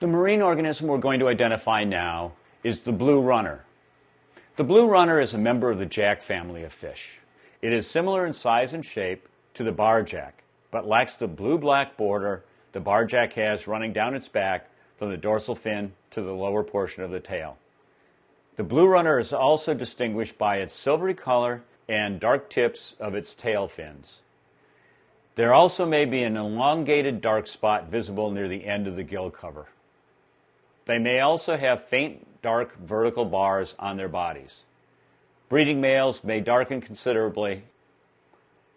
The marine organism we're going to identify now is the blue runner. The blue runner is a member of the jack family of fish. It is similar in size and shape to the barjack, but lacks the blue-black border the barjack has running down its back from the dorsal fin to the lower portion of the tail. The blue runner is also distinguished by its silvery color and dark tips of its tail fins. There also may be an elongated dark spot visible near the end of the gill cover. They may also have faint dark vertical bars on their bodies. Breeding males may darken considerably.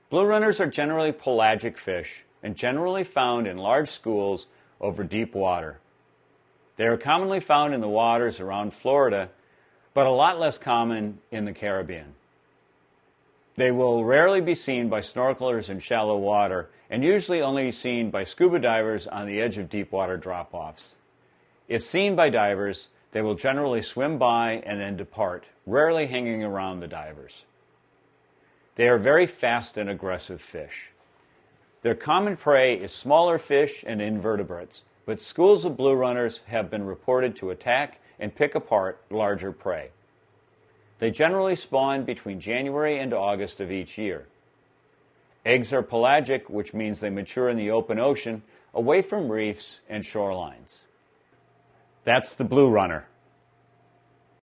Blue runners are generally pelagic fish and generally found in large schools over deep water. They are commonly found in the waters around Florida, but a lot less common in the Caribbean. They will rarely be seen by snorkelers in shallow water and usually only seen by scuba divers on the edge of deep water drop offs. If seen by divers, they will generally swim by and then depart, rarely hanging around the divers. They are very fast and aggressive fish. Their common prey is smaller fish and invertebrates, but schools of blue runners have been reported to attack and pick apart larger prey. They generally spawn between January and August of each year. Eggs are pelagic, which means they mature in the open ocean, away from reefs and shorelines. That's the blue runner.